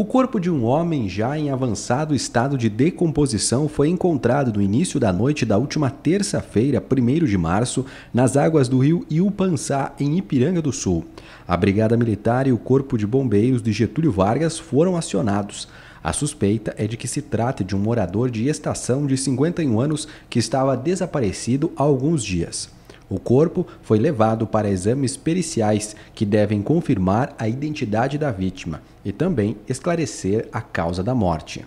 O corpo de um homem já em avançado estado de decomposição foi encontrado no início da noite da última terça-feira, 1 de março, nas águas do rio Iupansá, em Ipiranga do Sul. A Brigada Militar e o Corpo de Bombeiros de Getúlio Vargas foram acionados. A suspeita é de que se trate de um morador de estação de 51 anos que estava desaparecido há alguns dias. O corpo foi levado para exames periciais que devem confirmar a identidade da vítima e também esclarecer a causa da morte.